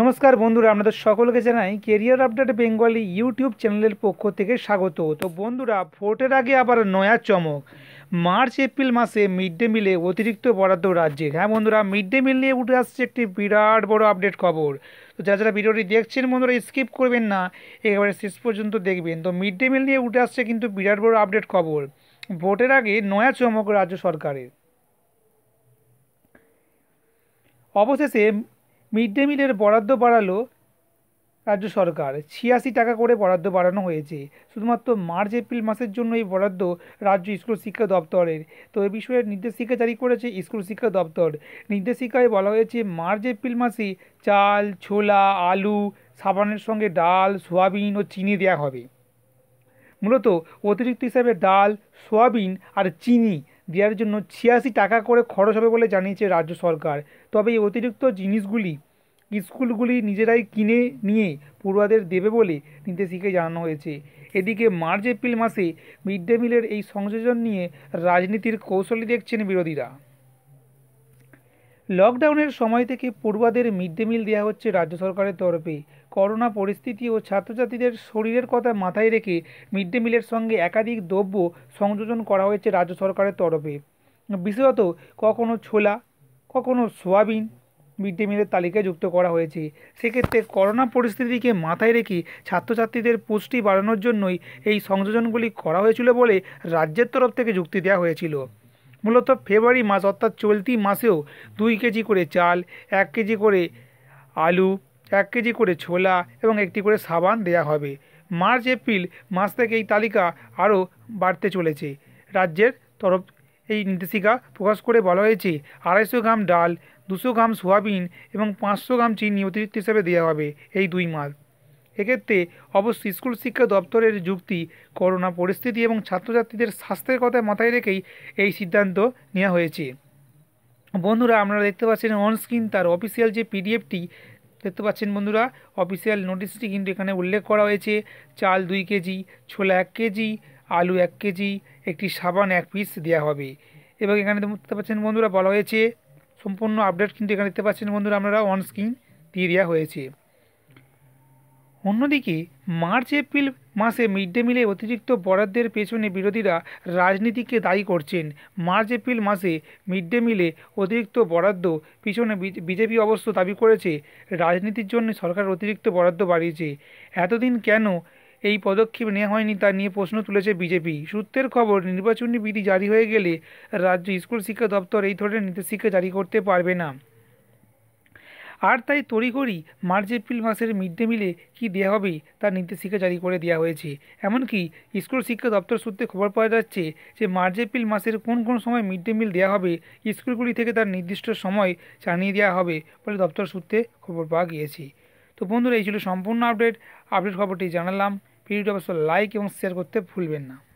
নমস্কার বন্ধুরা আপনাদের সকলকে জানাই কেরিয়ার আপডেট বেঙ্গলি ইউটিউব চ্যানেলের পক্ষ থেকে স্বাগত তো বন্ধুরা ভোটের আগে আবার নয়া চমক মার্চ এপ্রিল মাসে মিড ডে মিলে অতিরিক্ত বরাদ্দ রাজ্যের হ্যাঁ বন্ধুরা মিড ডে মিল নিয়ে উঠে আসছে একটি বিরাট বড় আপডেট খবর তো যারা যারা ভিডিওটি দেখছেন বন্ধুরা স্কিপ করবেন না একেবারে শেষ পর্যন্ত দেখবেন তো মিড ডে মিল নিয়ে উঠে আসছে কিন্তু বিরাট বড় আপডেট খবর ভোটের আগে নয়া চমক রাজ্য সরকারের অবশেষে মিড ডে মিলের বরাদ্দ বাড়ালো রাজ্য সরকার ছিয়াশি টাকা করে বরাদ্দ বাড়ানো হয়েছে শুধুমাত্র মার্চ এপ্রিল মাসের জন্য এই বরাদ্দ রাজ্য স্কুল শিক্ষা দপ্তরের তো এ বিষয়ে নির্দেশিকা জারি করেছে স্কুল শিক্ষা দপ্তর নির্দেশিকায় বলা হয়েছে মার্চ এপ্রিল মাসে চাল ছোলা আলু সাবানের সঙ্গে ডাল সোয়াবিন ও চিনি দেওয়া হবে মূলত অতিরিক্ত হিসাবে ডাল সোয়াবিন আর চিনি দেওয়ার জন্য ছিয়াশি টাকা করে খরচ হবে বলে জানিয়েছে রাজ্য সরকার তবে এই অতিরিক্ত জিনিসগুলি স্কুলগুলি নিজেরাই কিনে নিয়ে পড়ুয়াদের দেবে বলে নির্দেশিকে জানানো হয়েছে এদিকে মার্চ এপ্রিল মাসে মিড ডে মিলের এই সংযোজন নিয়ে রাজনীতির কৌশলী দেখছেন বিরোধীরা লকডাউনের সময় থেকে পড়ুয়াদের মিড ডে মিল দেওয়া হচ্ছে রাজ্য সরকারের তরফে করোনা পরিস্থিতি ও ছাত্রছাত্রীদের শরীরের কথা মাথায় রেখে মিড ডে মিলের সঙ্গে একাধিক দ্রব্য সংযোজন করা হয়েছে রাজ্য সরকারের তরফে বিশেষত কখনো ছোলা কখনো সোয়াবিন মিড ডে মিলের তালিকায় যুক্ত করা হয়েছে সেক্ষেত্রে করোনা পরিস্থিতিকে মাথায় রেখে ছাত্রছাত্রীদের পুষ্টি বাড়ানোর জন্যই এই সংযোজনগুলি করা হয়েছিল বলে রাজ্যের তরফ থেকে যুক্তি দেওয়া হয়েছিল মূলত ফেব্রুয়ারি মাস অর্থাৎ চলতি মাসেও দুই কেজি করে চাল এক কেজি করে আলু এক কেজি করে ছোলা এবং একটি করে সাবান দেয়া হবে মার্চ এপ্রিল মাস থেকে এই তালিকা আরও বাড়তে চলেছে রাজ্যের তরফ এই নির্দেশিকা প্রকাশ করে বলা হয়েছে আড়াইশো গ্রাম ডাল দুশো গ্রাম সোয়াবিন এবং পাঁচশো গ্রাম চিনি অতিরিক্ত হিসেবে দেওয়া হবে এই দুই মাস এক্ষেত্রে অবশ্য স্কুল শিক্ষা দপ্তরের যুক্তি করোনা পরিস্থিতি এবং ছাত্রছাত্রীদের স্বাস্থ্যের কথা মাথায় রেখেই এই সিদ্ধান্ত নেওয়া হয়েছে বন্ধুরা আপনারা দেখতে পাচ্ছেন অনস্ক্রিন তার অফিসিয়াল যে পিডিএফটি দেখতে পাচ্ছেন বন্ধুরা অফিসিয়াল নোটিশটি কিন্তু এখানে উল্লেখ করা হয়েছে চাল দুই কেজি ছোলা এক কেজি আলু এক কেজি একটি সাবান এক পিস দেওয়া হবে এবং এখানে দেখতে পাচ্ছেন বন্ধুরা বলা হয়েছে সম্পূর্ণ আপডেট কিন্তু এখানে দেখতে পাচ্ছেন বন্ধুরা আপনারা অন স্ক্রিন দিয়ে দেওয়া হয়েছে অন্যদিকে মার্চ এপ্রিল মাসে মিড ডে মিলে অতিরিক্ত বরাদ্দের পেছনে বিরোধীরা রাজনীতিকে দায়ী করছেন মার্চ এপ্রিল মাসে মিড ডে মিলে অতিরিক্ত বরাদ্দ পিছনে বিজেপি অবশ্য দাবি করেছে রাজনীতির জন্য সরকার অতিরিক্ত বরাদ্দ বাড়িয়েছে এতদিন কেন এই পদক্ষেপ নেওয়া হয়নি তা নিয়ে প্রশ্ন তুলেছে বিজেপি সূত্রের খবর নির্বাচনী বিধি জারি হয়ে গেলে রাজ্য স্কুল শিক্ষা দপ্তর এই ধরনের নির্দেশিকা জারি করতে পারবে না আর তাই তড়িঘড়ি মার্চ এপ্রিল মাসের মিড ডে মিলে কী দেওয়া হবে তার নির্দেশিকা জারি করে দেওয়া হয়েছে এমনকি স্কুল শিক্ষা দপ্তর সূত্রে খবর পাওয়া যাচ্ছে যে মার্চ এপ্রিল মাসের কোন কোন সময় মিড ডে মিল দেওয়া হবে স্কুলগুলি থেকে তার নির্দিষ্ট সময় জানিয়ে দেওয়া হবে বলে দপ্তর সূত্রে খবর পাওয়া গিয়েছে তো বন্ধুরা এই ছিল সম্পূর্ণ আপডেট আপডেট খবরটি জানালাম ভিডিওটি অবশ্য লাইক এবং শেয়ার করতে ভুলবেন না